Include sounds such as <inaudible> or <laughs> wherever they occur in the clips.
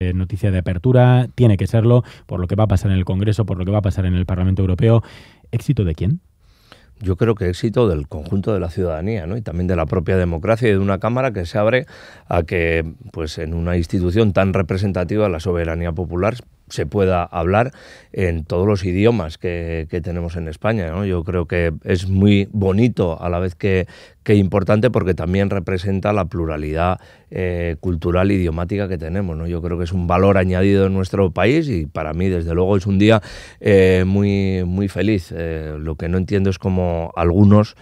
Eh, noticia de apertura, tiene que serlo, por lo que va a pasar en el Congreso, por lo que va a pasar en el Parlamento Europeo. ¿Éxito de quién? yo creo que éxito del conjunto de la ciudadanía ¿no? y también de la propia democracia y de una Cámara que se abre a que pues en una institución tan representativa de la soberanía popular se pueda hablar en todos los idiomas que, tenemos en España. Yo creo que es muy bonito a la vez que, importante porque también representa la pluralidad eh, cultural e idiomática que tenemos. Yo creo que es un valor añadido en nuestro país y para mí, desde luego, es un día eh, muy, muy feliz. Eh, lo que no entiendo es como algunos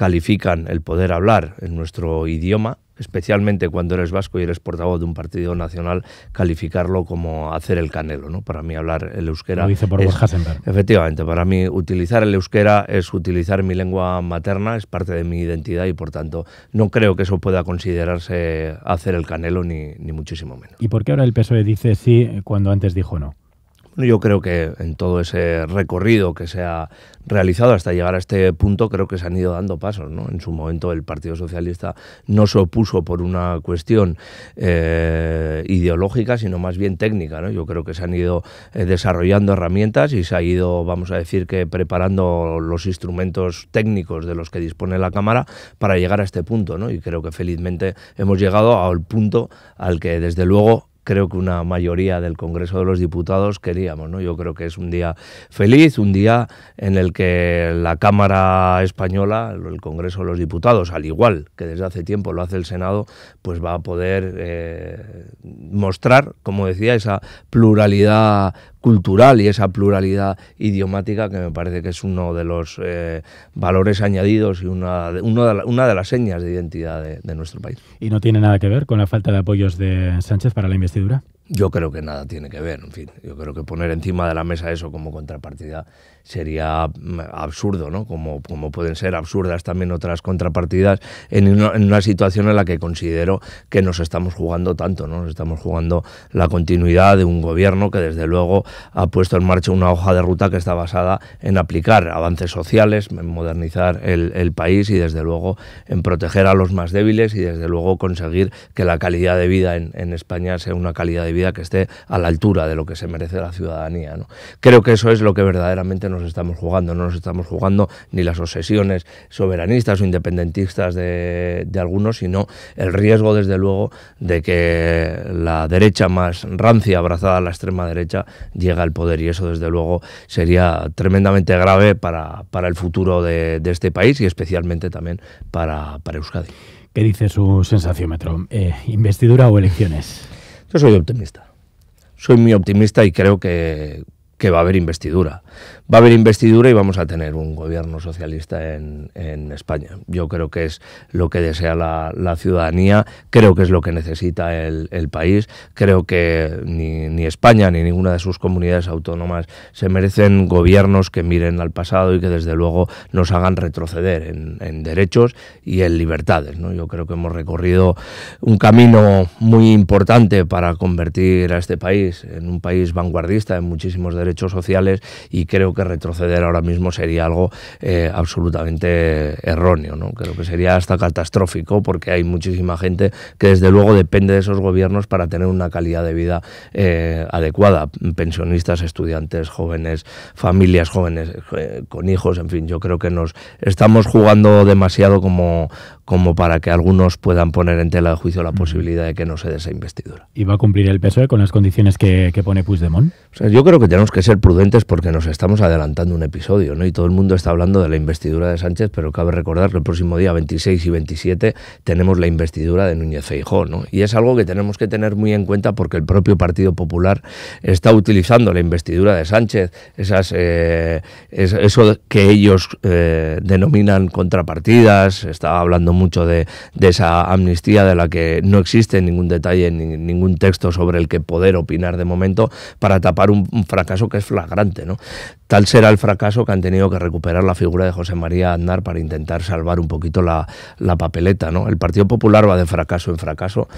califican el poder hablar en nuestro idioma, especialmente cuando eres vasco y eres portavoz de un partido nacional, calificarlo como hacer el canelo. ¿no? Para mí hablar el euskera... Lo dice por es, Efectivamente, para mí utilizar el euskera es utilizar mi lengua materna, es parte de mi identidad y por tanto no creo que eso pueda considerarse hacer el canelo ni, ni muchísimo menos. ¿Y por qué ahora el PSOE dice sí cuando antes dijo no? yo creo que en todo ese recorrido que se ha realizado hasta llegar a este punto, creo que se han ido dando pasos. En su momento el Partido Socialista no se opuso por una cuestión eh, ideológica, sino más bien técnica. Yo creo que se han ido eh, desarrollando herramientas y se ha ido, vamos a decir, que preparando los instrumentos técnicos de los que dispone la Cámara para llegar a este punto. ¿no? Y creo que felizmente hemos llegado al punto al que desde luego creo que una mayoría del Congreso de los Diputados queríamos. ¿no? Yo creo que es un día feliz, un día en el que la Cámara Española, el Congreso de los Diputados, al igual que desde hace tiempo lo hace el Senado, pues va a poder eh, mostrar, como decía, esa pluralidad cultural y esa pluralidad idiomática que me parece que es uno de los eh, valores añadidos y una, de una de las señas de identidad de nuestro país. ¿Y no tiene nada que ver con la falta de apoyos de Sánchez para la investidura? yo creo que nada tiene que ver. En fin, yo creo que poner encima de la mesa eso como contrapartida sería mm, absurdo, ¿no? Como, como pueden ser absurdas también otras contrapartidas en una, situación en la que considero que nos estamos jugando tanto, ¿no? Nos estamos jugando la continuidad de un gobierno que desde luego ha puesto en marcha una hoja de ruta que está basada en aplicar avances sociales, en modernizar el, país y desde luego en proteger a los más débiles y desde luego conseguir que la calidad de vida en, en España sea una calidad de vida que esté a la altura de lo que se merece la ciudadanía. Creo que eso es lo que verdaderamente nos estamos jugando, no nos estamos jugando ni las obsesiones soberanistas o independentistas de, algunos, sino el riesgo, desde luego, de que la derecha más rancia, abrazada a la extrema derecha, llega al poder y eso, desde luego, sería tremendamente grave para, el futuro de, este país y especialmente también para, Euskadi. ¿Qué dice su sensaciómetro? Eh, ¿Investidura o elecciones? Yo soy optimista. Soy muy optimista y creo que que va a haber investidura. Va a haber investidura y vamos a tener un gobierno socialista en, España. Yo creo que es lo que desea la, ciudadanía, creo que es lo que necesita el, país, creo que ni, España ni ninguna de sus comunidades autónomas se merecen gobiernos que miren al pasado y que desde luego nos hagan retroceder en, en derechos y en libertades. ¿no? Yo creo que hemos recorrido un camino muy importante para convertir a este país en un país vanguardista en muchísimos derechos derechos sociales y creo que retroceder ahora mismo sería algo eh, absolutamente erróneo. ¿no? Creo que sería hasta catastrófico porque hay muchísima gente que desde luego depende de esos gobiernos para tener una calidad de vida eh, adecuada. Pensionistas, estudiantes, jóvenes, familias jóvenes eh, con hijos, en fin, yo creo que nos estamos jugando demasiado como, como para que algunos puedan poner en tela de juicio la posibilidad de que no se dé esa investidura. ¿Y va a cumplir el PSOE eh, con las condiciones que, pone Puigdemont? O sea, yo creo que tenemos que ser prudentes porque nos estamos adelantando un episodio, ¿no? Y todo el mundo está hablando de la investidura de Sánchez, pero cabe recordar que el próximo día 26 y 27 tenemos la investidura de Núñez Feijóo, ¿no? Y es algo que tenemos que tener muy en cuenta porque el propio Partido Popular está utilizando la investidura de Sánchez, esas, eh, eso que ellos eh, denominan contrapartidas, está hablando mucho de, esa amnistía de la que no existe ningún detalle, ni, ningún texto sobre el que poder opinar de momento para tapar un, fracaso que es flagrante. ¿no? Tal será el fracaso que han tenido que recuperar la figura de José María Aznar para intentar salvar un poquito la, la papeleta. ¿no? El Partido Popular va de fracaso en fracaso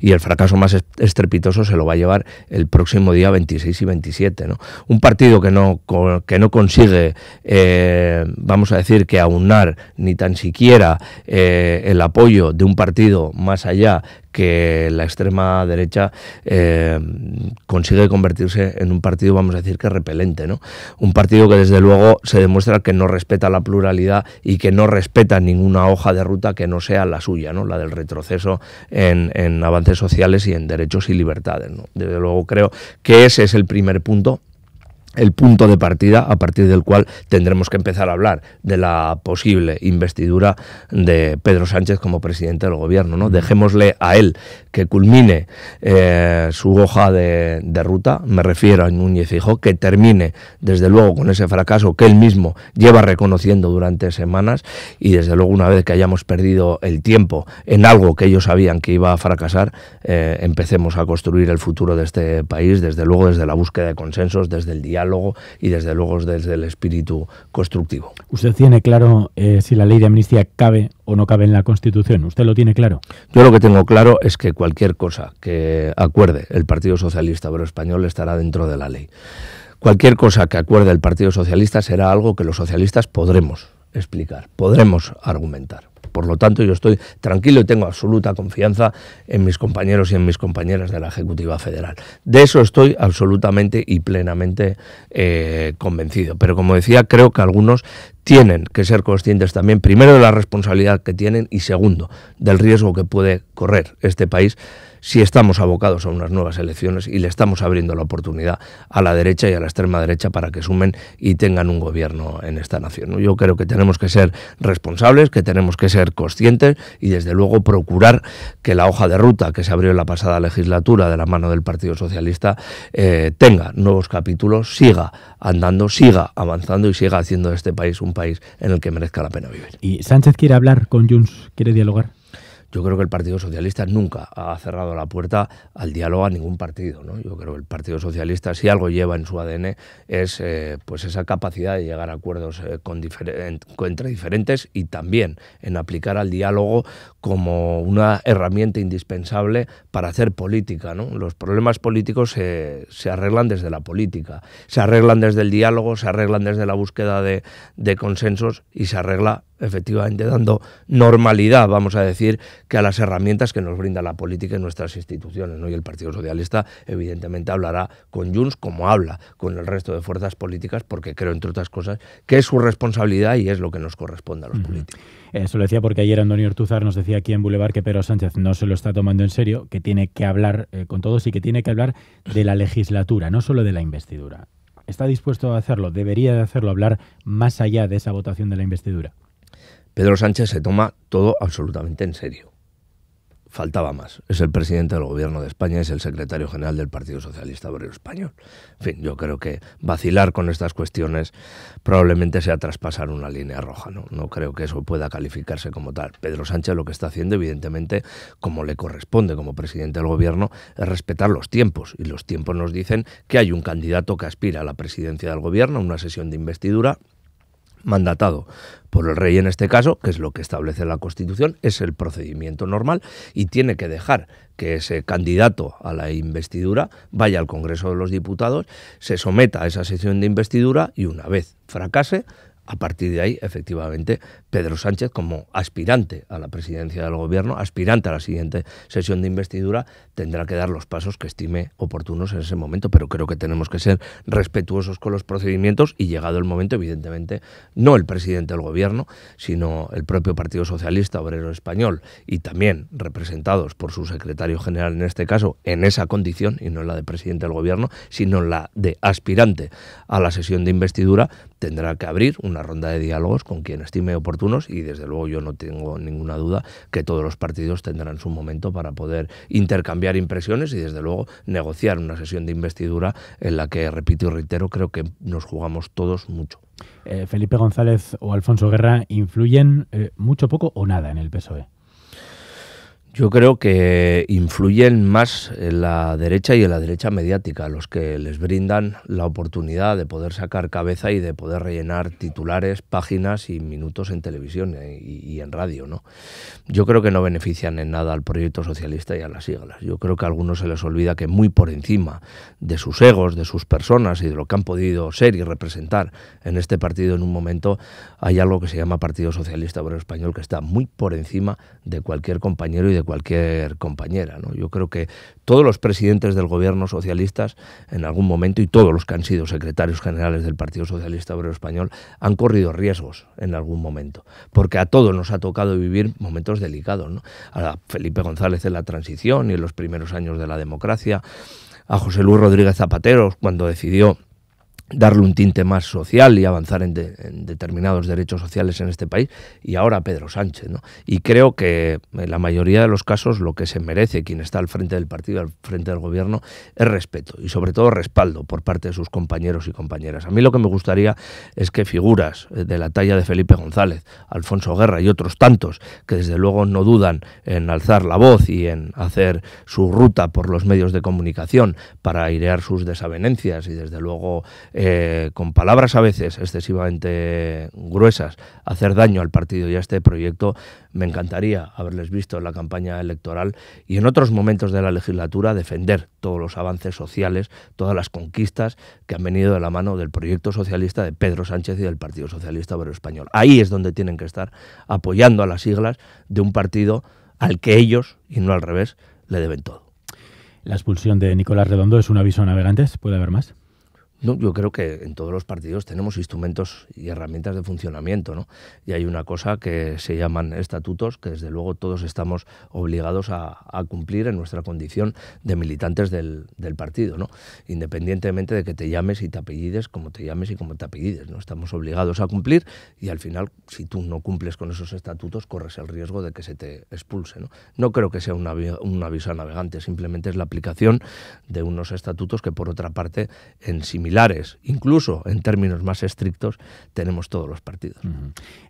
y el fracaso más estrepitoso se lo va a llevar el próximo día 26 y 27. ¿no? Un partido que no, que no consigue, eh, vamos a decir, que aunar ni tan siquiera... Eh, eh, el apoyo de un partido más allá que la extrema derecha eh, consigue convertirse en un partido, vamos a decir que repelente, ¿no? Un partido que desde luego se demuestra que no respeta la pluralidad y que no respeta ninguna hoja de ruta que no sea la suya, ¿no? La del retroceso en, avances sociales y en derechos y libertades, Desde luego creo que ese es el primer punto el punto de partida a partir del cual tendremos que empezar a hablar de la posible investidura de Pedro Sánchez como presidente del gobierno. ¿no? Dejémosle a él que culmine eh, su hoja de, ruta, me refiero a Núñez Fijo, que termine desde luego con ese fracaso que él mismo lleva reconociendo durante semanas y desde luego una vez que hayamos perdido el tiempo en algo que ellos sabían que iba a fracasar, eh, empecemos a construir el futuro de este país, desde luego desde la búsqueda de consensos, desde el diálogo luego y desde luego desde el espíritu constructivo. ¿Usted tiene claro eh, si la ley de amnistía cabe o no cabe en la Constitución? ¿Usted lo tiene claro? Yo lo que tengo claro es que cualquier cosa que acuerde el Partido Socialista Obrero Español estará dentro de la ley. Cualquier cosa que acuerde el Partido Socialista será algo que los socialistas podremos explicar, podremos argumentar. Por lo tanto, yo estoy tranquilo y tengo absoluta confianza en mis compañeros y en mis compañeras de la Ejecutiva Federal. De eso estoy absolutamente y plenamente eh, convencido. Pero como decía, creo que algunos tienen que ser conscientes también, primero, de la responsabilidad que tienen y segundo, del riesgo que puede correr este país si estamos abocados a unas nuevas elecciones y le estamos abriendo la oportunidad a la derecha y a la extrema derecha para que sumen y tengan un gobierno en esta nación. Yo creo que tenemos que ser responsables, que tenemos que ser conscientes y desde luego procurar que la hoja de ruta que se abrió en la pasada legislatura de la mano del Partido Socialista eh, tenga nuevos capítulos, siga andando, siga avanzando y siga haciendo de este país un país en el que merezca la pena vivir. ¿Y Sánchez quiere hablar con Junts? ¿Quiere dialogar? Yo creo que el Partido Socialista nunca ha cerrado la puerta al diálogo a ningún partido. ¿no? Yo creo que el Partido Socialista, si algo lleva en su ADN, es eh, pues esa capacidad de llegar a acuerdos eh, entre diferentes y también en aplicar al diálogo como una herramienta indispensable para hacer política. Los problemas políticos se, se arreglan desde la política, se arreglan desde el diálogo, se arreglan desde la búsqueda de, de consensos y se arregla efectivamente dando normalidad, vamos a decir, que a las herramientas que nos brinda la política y nuestras instituciones. ¿no? Y el Partido Socialista, evidentemente, hablará con Junts como habla con el resto de fuerzas políticas, porque creo, entre otras cosas, que es su responsabilidad y es lo que nos corresponde a los políticos. Eso eh, lo decía porque ayer Antonio Ortuzar nos decía aquí en Boulevard que Pedro Sánchez no se lo está tomando en serio, que tiene que hablar eh, con todos y que tiene que hablar de la legislatura, no solo de la investidura. ¿Está dispuesto a hacerlo? ¿Debería de hacerlo? ¿Hablar más allá de esa votación de la investidura? Pedro Sánchez se toma todo absolutamente en serio faltaba más. Es el presidente del gobierno de España, es el secretario general del Partido Socialista Obrero Español. En fin, yo creo que vacilar con estas cuestiones probablemente sea traspasar una línea roja, ¿no? No creo que eso pueda calificarse como tal. Pedro Sánchez lo que está haciendo, evidentemente, como le corresponde como presidente del gobierno, es respetar los tiempos. Y los tiempos nos dicen que hay un candidato que aspira a la presidencia del gobierno, una sesión de investidura mandatado por el rey en este caso, que es lo que establece la Constitución, es el procedimiento normal y tiene que dejar que ese candidato a la investidura vaya al Congreso de los Diputados, se someta a esa sesión de investidura y una vez fracase, a partir de ahí, efectivamente, Pedro Sánchez, como aspirante a la presidencia del gobierno, aspirante a la siguiente sesión de investidura, tendrá que dar los pasos que estime oportunos en ese momento. Pero creo que tenemos que ser respetuosos con los procedimientos y llegado el momento, evidentemente, no el presidente del gobierno, sino el propio Partido Socialista Obrero Español y también representados por su secretario general en este caso, en esa condición, y no en la de presidente del gobierno, sino en la de aspirante a la sesión de investidura, tendrá que abrir una ronda de diálogos con quien estime oportunos y desde luego yo no tengo ninguna duda que todos los partidos tendrán su momento para poder intercambiar impresiones y desde luego negociar una sesión de investidura en la que, repito y reitero, creo que nos jugamos todos mucho. Eh, Felipe González o Alfonso Guerra influyen eh, mucho, poco o nada en el PSOE. Yo creo que influyen más en eh, la derecha y en la derecha mediática, los que les brindan la oportunidad de poder sacar cabeza y de poder rellenar titulares, páginas y minutos en televisión eh, y, en radio. ¿no? Yo creo que no benefician en nada al proyecto socialista y a las siglas. Yo creo que a algunos se les olvida que muy por encima de sus egos, de sus personas y de lo que han podido ser y representar en este partido en un momento, hay algo que se llama Partido Socialista Obrero Español que está muy por encima de cualquier compañero y de cualquier compañera. ¿no? Yo creo que todos los presidentes del gobierno socialistas en algún momento y todos los que han sido secretarios generales del Partido Socialista Obrero Español han corrido riesgos en algún momento, porque a todos nos ha tocado vivir momentos delicados. A Felipe González en la transición y en los primeros años de la democracia, a José Luis Rodríguez Zapatero cuando decidió darle un tinte más social y avanzar en, determinados derechos sociales en este país y ahora Pedro Sánchez. ¿no? Y creo que en la mayoría de los casos lo que se merece quien está al frente del partido, al frente del gobierno, es respeto y sobre todo respaldo por parte de sus compañeros y compañeras. A mí lo que me gustaría es que figuras eh, de la talla de Felipe González, Alfonso Guerra y otros tantos que desde luego no dudan en alzar la voz y en hacer su ruta por los medios de comunicación para airear sus desavenencias y desde luego eh, con palabras a veces excesivamente gruesas, hacer daño al partido y a este proyecto, me encantaría haberles visto en la campaña electoral y en otros momentos de la legislatura defender todos los avances sociales, todas las conquistas que han venido de la mano del proyecto socialista de Pedro Sánchez y del Partido Socialista Obrero Español. Ahí es donde tienen que estar apoyando a las siglas de un partido al que ellos, y no al revés, le deben todo. La expulsión de Nicolás Redondo es un aviso a navegantes. ¿Puede haber más? No, yo creo que en todos los partidos tenemos instrumentos y herramientas de funcionamiento, ¿no? Y hay una cosa que se llaman estatutos, que desde luego todos estamos obligados a, cumplir en nuestra condición de militantes del, partido, ¿no? Independientemente de que te llames y te apellides como te llames y como te apellides, ¿no? Estamos obligados a cumplir y al final, si tú no cumples con esos estatutos, corres el riesgo de que se te expulse, ¿no? No creo que sea un, aviso a navegante, simplemente es la aplicación de unos estatutos que, por otra parte, en sí similares, incluso en términos más estrictos, tenemos todos los partidos.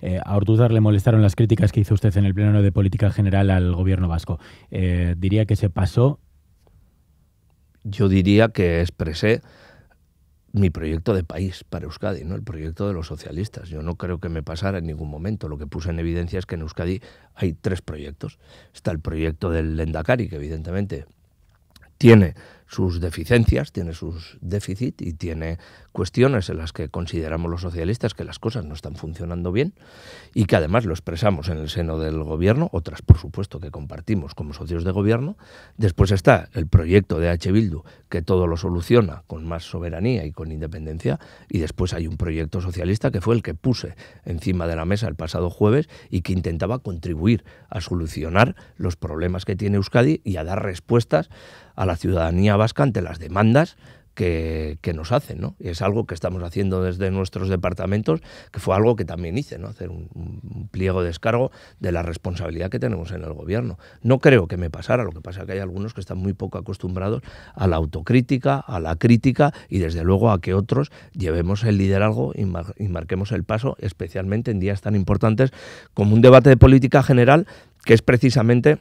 Eh, a Ortuzar le molestaron las críticas que hizo usted en el Pleno de Política General al gobierno vasco. Eh, ¿Diría que se pasó? Yo diría que expresé mi proyecto de país para Euskadi, ¿no? el proyecto de los socialistas. Yo no creo que me pasara en ningún momento. Lo que puse en evidencia es que en Euskadi hay tres proyectos. Está el proyecto del Lendakari, que evidentemente tiene sus deficiencias, tiene sus déficits y tiene cuestiones en las que consideramos los socialistas que las cosas no están funcionando bien y que además lo expresamos en el seno del gobierno, otras por supuesto que compartimos como socios de gobierno. Después está el proyecto de H. Bildu que todo lo soluciona con más soberanía y con independencia y después hay un proyecto socialista que fue el que puse encima de la mesa el pasado jueves y que intentaba contribuir a solucionar los problemas que tiene Euskadi y a dar respuestas a la ciudadanía ...basca ante las demandas que, nos hacen. es algo que estamos haciendo desde nuestros departamentos, que fue algo que también hice, ¿no? hacer un, pliego de descargo de la responsabilidad que tenemos en el gobierno. No creo que me pasara, lo que pasa es que hay algunos que están muy poco acostumbrados a la autocrítica, a la crítica y desde luego a que otros llevemos el liderazgo y, y marquemos el paso, especialmente en días tan importantes como un debate de política general que es precisamente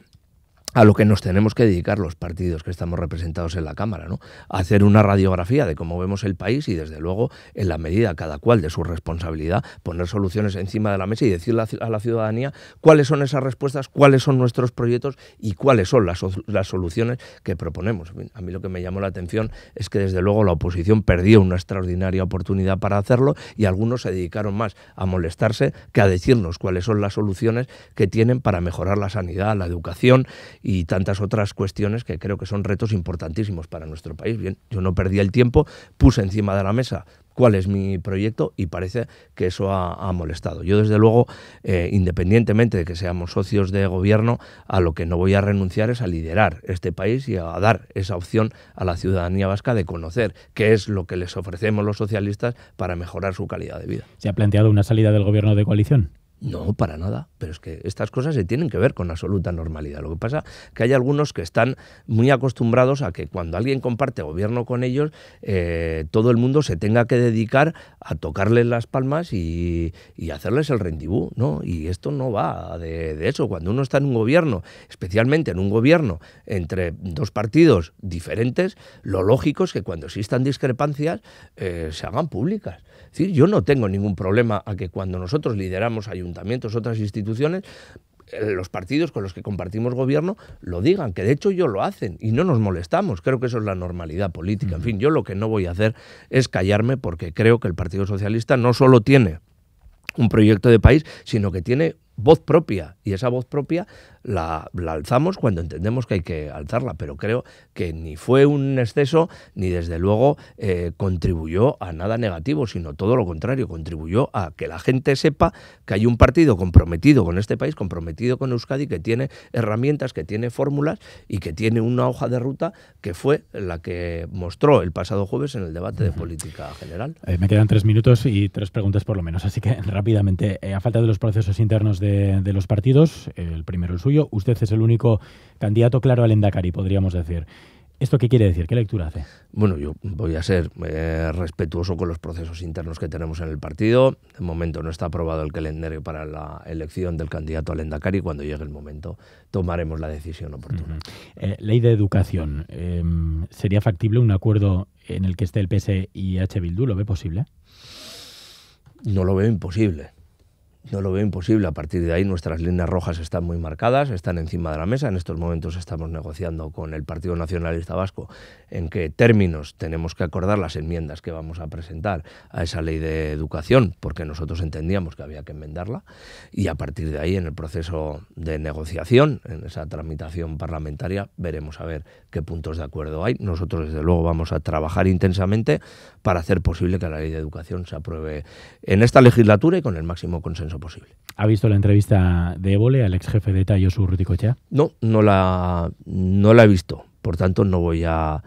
a lo que nos tenemos que dedicar los partidos que estamos representados en la Cámara, ¿no? hacer una radiografía de cómo vemos el país y, desde luego, en la medida cada cual de su responsabilidad, poner soluciones encima de la mesa y decirle a la ciudadanía cuáles son esas respuestas, cuáles son nuestros proyectos y cuáles son las, las soluciones que proponemos. A mí lo que me llamó la atención es que, desde luego, la oposición perdió una extraordinaria oportunidad para hacerlo y algunos se dedicaron más a molestarse que a decirnos cuáles son las soluciones que tienen para mejorar la sanidad, la educación y tantas otras cuestiones que creo que son retos importantísimos para nuestro país. Bien, yo no perdí el tiempo, puse encima de la mesa cuál es mi proyecto y parece que eso ha, molestado. Yo, desde luego, eh, independientemente de que seamos socios de gobierno, a lo que no voy a renunciar es a liderar este país y a dar esa opción a la ciudadanía vasca de conocer qué es lo que les ofrecemos los socialistas para mejorar su calidad de vida. ¿Se ha planteado una salida del gobierno de coalición? No, para nada. Pero es que estas cosas se tienen que ver con absoluta normalidad. Lo que pasa es que hay algunos que están muy acostumbrados a que cuando alguien comparte gobierno con ellos, eh, todo el mundo se tenga que dedicar a tocarles las palmas y, hacerles el rendibú. ¿no? Y esto no va de, eso. Cuando uno está en un gobierno, especialmente en un gobierno entre dos partidos diferentes, lo lógico es que cuando existan discrepancias eh, se hagan públicas decir, yo no tengo ningún problema a que cuando nosotros lideramos ayuntamientos, otras instituciones, eh, los partidos con los que compartimos gobierno lo digan, que de hecho ellos lo hacen y no nos molestamos. Creo que eso es la normalidad política. En fin, yo lo que no voy a hacer es callarme porque creo que el Partido Socialista no solo tiene un proyecto de país, sino que tiene voz propia y esa voz propia la, alzamos cuando entendemos que hay que alzarla, pero creo que ni fue un exceso ni desde luego eh, contribuyó a nada negativo, sino todo lo contrario, contribuyó a que la gente sepa que hay un partido comprometido con este país, comprometido con Euskadi, que tiene herramientas, que tiene fórmulas y que tiene una hoja de ruta que fue la que mostró el pasado jueves en el debate de política general. Eh, me quedan tres minutos y tres preguntas por lo menos, así que <laughs> rápidamente, eh, a falta de los procesos internos de de, los partidos, el primero el suyo, usted es el único candidato claro al Endacari, podríamos decir. ¿Esto qué quiere decir? ¿Qué lectura hace? Bueno, yo voy a ser eh, respetuoso con los procesos internos que tenemos en el partido. De momento no está aprobado el calendario para la elección del candidato al Endacari. Cuando llegue el momento tomaremos la decisión oportuna. Eh, ley de educación. Em, ¿Sería factible un acuerdo en el que esté el PS y H. Bildu? ¿Lo ve posible? No lo veo imposible no lo veo imposible. A partir de ahí nuestras líneas rojas están muy marcadas, están encima de la mesa. En estos momentos estamos negociando con el Partido Nacionalista Vasco en qué términos tenemos que acordar las enmiendas que vamos a presentar a esa ley de educación, porque nosotros entendíamos que había que enmendarla. Y a partir de ahí, en el proceso de negociación, en esa tramitación parlamentaria, veremos a ver qué puntos de acuerdo hay. Nosotros, desde luego, vamos a trabajar intensamente para hacer posible que la ley de educación se apruebe en esta legislatura y con el máximo consenso posible. ¿Ha visto la entrevista de Évole al ex jefe de ETA, Josu No, no la, no la he visto. Por tanto, no voy a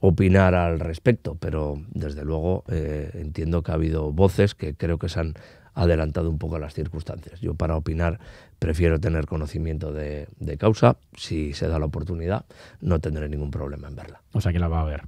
opinar al respecto, pero desde luego eh, entiendo que ha habido voces que creo que se han adelantado un poco a las circunstancias. Yo para opinar prefiero tener conocimiento de, de causa. Si se da la oportunidad, no tendré ningún problema en verla. O sea que la va a ver.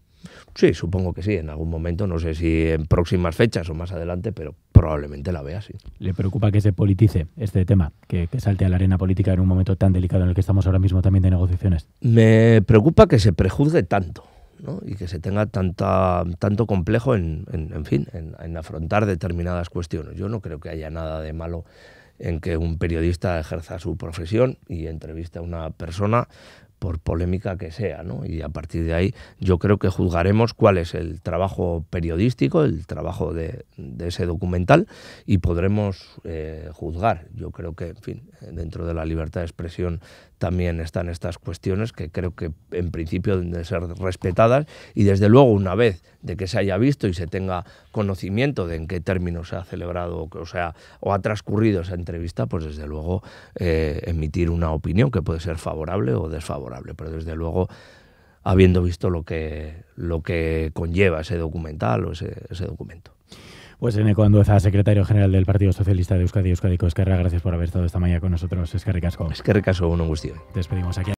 Sí, supongo que sí, en algún momento, no sé si en próximas fechas o más adelante, pero probablemente la vea, sí. ¿Le preocupa que se politice este tema, que, salte a la arena política en un momento tan delicado en el que estamos ahora mismo también de negociaciones? Me preocupa que se prejuzgue tanto. ¿no? y que se tenga tanta, tanto complejo en, fin, en, en afrontar determinadas cuestiones. Yo no creo que haya nada de malo en que un periodista ejerza su profesión y entrevista a una persona por polémica que sea, ¿no? Y a partir de ahí yo creo que juzgaremos cuál es el trabajo periodístico, el trabajo de, ese documental y podremos eh, juzgar. Yo creo que, en fin, dentro de la libertad de expresión también están estas cuestiones que creo que en principio deben ser respetadas y desde luego una vez de que se haya visto y se tenga conocimiento de en qué términos se ha celebrado o, sea, o ha transcurrido esa entrevista, pues desde luego eh, emitir una opinión que puede ser favorable o desfavorable pero desde luego, habiendo visto lo que, lo que conlleva ese documental o ese, ese documento. Pues cuando Andueza, secretario general del Partido Socialista de Euskadi, Euskadi Esquerra, gracias por haber estado esta mañana con nosotros. Es que ricasco. Es que un gusto. Despedimos aquí.